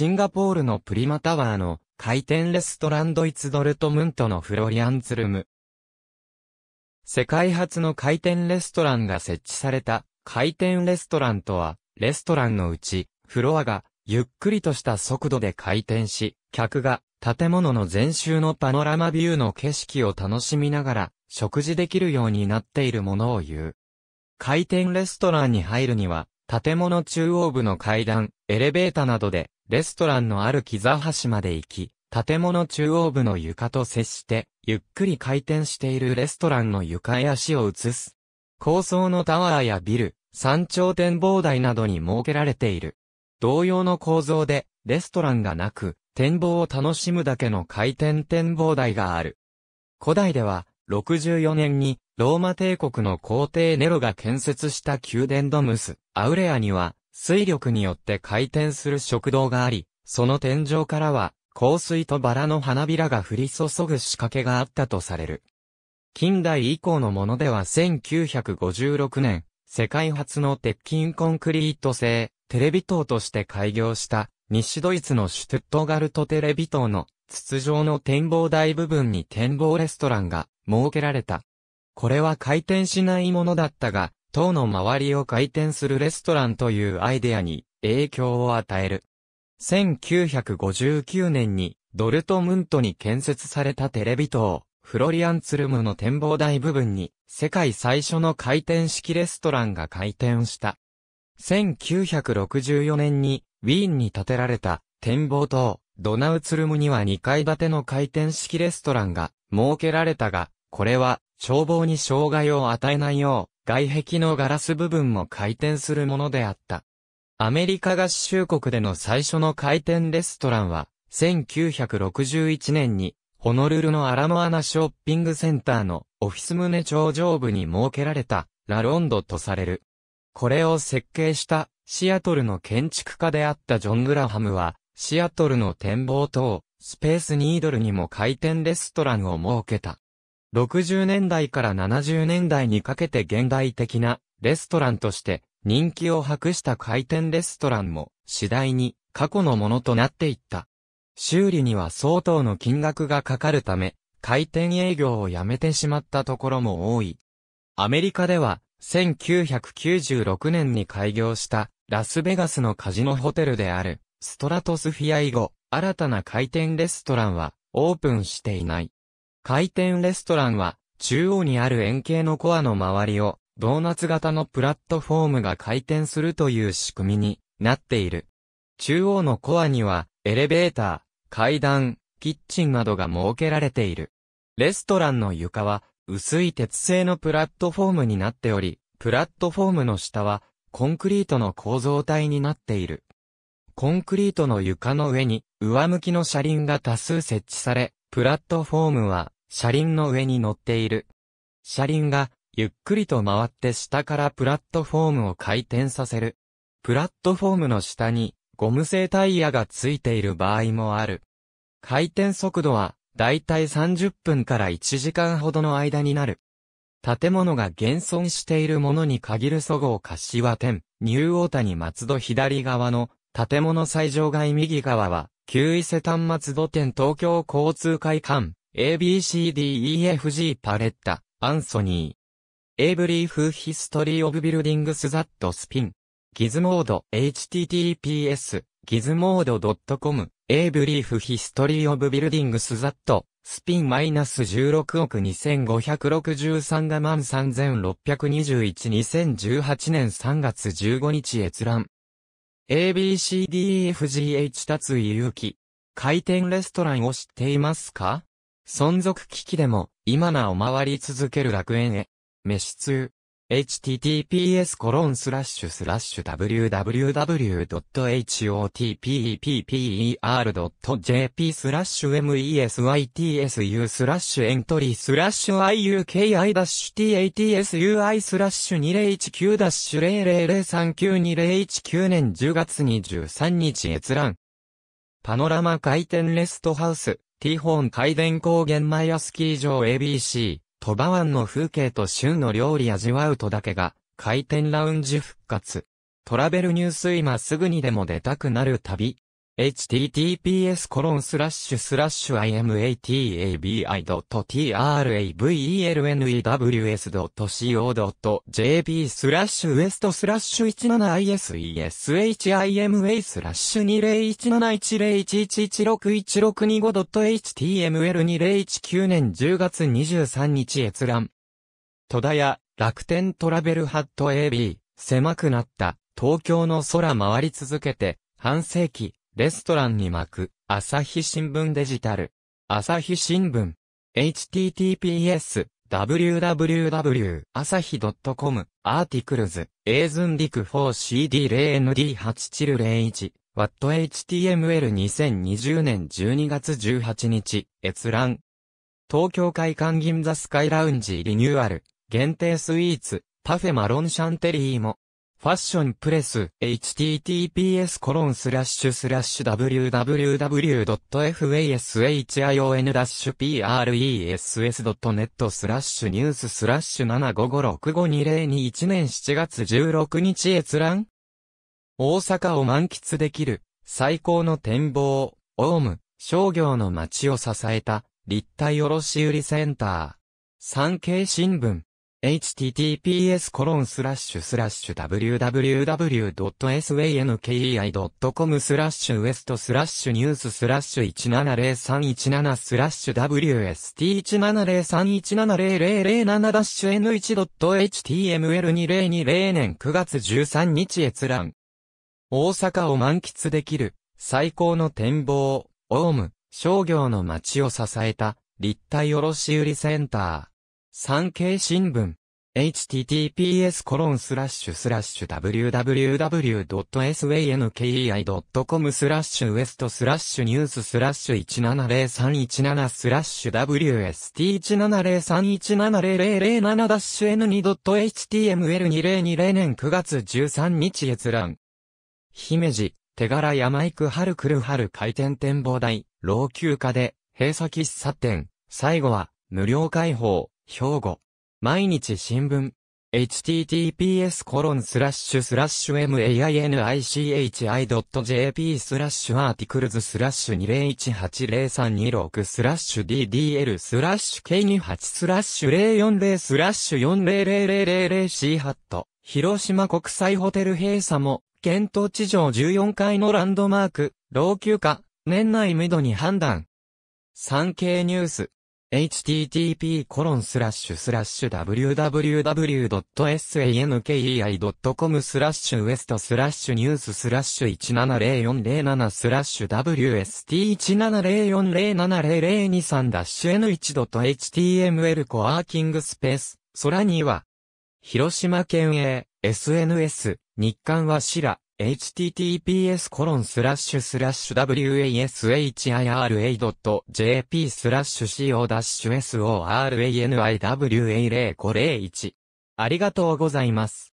シンガポールのプリマタワーの回転レストランドイツドルトムントのフロリアンツルム。世界初の回転レストランが設置された回転レストランとは、レストランのうち、フロアがゆっくりとした速度で回転し、客が建物の全周のパノラマビューの景色を楽しみながら食事できるようになっているものを言う。回転レストランに入るには、建物中央部の階段、エレベーターなどでレストランのある木座橋まで行き、建物中央部の床と接して、ゆっくり回転しているレストランの床へ足を移す。高層のタワーやビル、山頂展望台などに設けられている。同様の構造で、レストランがなく、展望を楽しむだけの回転展望台がある。古代では、64年に、ローマ帝国の皇帝ネロが建設した宮殿ドムス、アウレアには、水力によって回転する食堂があり、その天井からは、香水とバラの花びらが降り注ぐ仕掛けがあったとされる。近代以降のものでは1956年、世界初の鉄筋コンクリート製、テレビ塔として開業した、西ドイツのシュトゥットガルトテレビ塔の筒状の展望台部分に展望レストランが設けられた。これは回転しないものだったが、塔の周りを回転するレストランというアイデアに影響を与える。1959年にドルトムントに建設されたテレビ塔、フロリアンツルムの展望台部分に世界最初の回転式レストランが開店した。1964年にウィーンに建てられた展望塔、ドナウツルムには2階建ての回転式レストランが設けられたが、これは消防に障害を与えないよう、外壁のガラス部分も回転するものであった。アメリカ合衆国での最初の回転レストランは、1961年に、ホノルルのアラモアナショッピングセンターのオフィス棟頂上部に設けられた、ラロンドとされる。これを設計したシアトルの建築家であったジョン・グラハムは、シアトルの展望塔、スペースニードルにも回転レストランを設けた。60年代から70年代にかけて現代的なレストランとして人気を博した回転レストランも次第に過去のものとなっていった。修理には相当の金額がかかるため、回転営業をやめてしまったところも多い。アメリカでは1996年に開業したラスベガスのカジノホテルであるストラトスフィア以後、新たな回転レストランはオープンしていない。回転レストランは、中央にある円形のコアの周りを、ドーナツ型のプラットフォームが回転するという仕組みになっている。中央のコアには、エレベーター、階段、キッチンなどが設けられている。レストランの床は、薄い鉄製のプラットフォームになっており、プラットフォームの下は、コンクリートの構造体になっている。コンクリートの床の上に、上向きの車輪が多数設置され、プラットフォームは、車輪の上に乗っている。車輪が、ゆっくりと回って下からプラットフォームを回転させる。プラットフォームの下に、ゴム製タイヤがついている場合もある。回転速度は、だいたい30分から1時間ほどの間になる。建物が現存しているものに限るそごう柏店、ニューオータニ松戸左側の、建物最上階右側は、9伊勢端末戸店東京交通会館、ABCDEFG パレッタ、アンソニー。エイブリーフヒストリーオブビルディングスザットスピン。ギズモード https ギズモード .com エイブリーフヒストリーオブビルディングスザットスピンマイナス16億2563が万3621 2018年3月15日閲覧。ABCDEFGH 立井勇気。回転レストランを知っていますか存続危機でも、今なお回り続ける楽園へ。飯通。https www.hotepper.jp mesitsu e n t r y エントリースラッシ iuki-tatsui 2019-00039201年10月23日閲覧パノラマ回転レストハウスィホーン回転高原マイアスキー場 ABC 鳥羽湾の風景と旬の料理味わうとだけが、回転ラウンジ復活。トラベルニュース今すぐにでも出たくなる旅。https コロンスラッシュスラッシュ imatabi.travelnews.co.jp スラッシュウエストスラッシュ 17iseshima スラッシュ20171011161625 .html2019 年10月23日閲覧。戸田屋、楽天トラベルハット AB、狭くなった、東京の空回り続けて、半世紀。レストランに巻く、朝日新聞デジタル。朝日新聞。https, www, 朝日 .com, アーティクルズ、エーズンディク 4CD0ND8701、WattHTML2020 年12月18日、閲覧。東京会館銀座スカイラウンジリニューアル、限定スイーツ、パフェマロンシャンテリーも。ファッションプレス、https コロンスラッシュスラッシュ www.fashion-press.net スラッシュニューススラッシュ755652021年7月16日閲覧大阪を満喫できる、最高の展望、オウム、商業の街を支えた、立体卸売センター。産経新聞。https コロンスラッシュスラッシュ www.sankei.com スラッシュウエストスラッシュニューススラッシュ170317スラッシュ WST1703170007 ダッシュ N1.html2020 年9月13日閲覧。大阪を満喫できる、最高の展望、オウム、商業の街を支えた、立体卸売センター。産経新聞 https コロンスラッシュスラッシュ www.sankei.com スラッシュウエストスラッシュニューススラッシュ1 7 0 3 1 7スラッシュ w s t 1 7 0 3 1 7 0 0 0 7ダッシュ N2.html2020 年9月13日閲覧。姫路、手柄山行く春来る春開店展望台、老朽化で、閉鎖喫茶店、最後は、無料開放。兵庫。毎日新聞。https コロンスラッシュスラッシュ mainichi.jp スラッシュアーティクルズスラッシュ20180326スラッシュ ddl スラッシュ k28 スラッシュ040スラッシュ 400000c ハット広島国際ホテル閉鎖も検討地上14階のランドマーク老朽化年内めどに判断産経ニュース http://www.sankei.com スラッシュウエストスラッシュニューススラッシュ170407スラッシュ WST1704070023 ダッシュ N1.html コワーキングスペース、空には、広島県営、SNS、日刊はら h t t p s w a s h i r a j p スラッシュ co-soraniwa0501 ありがとうございます。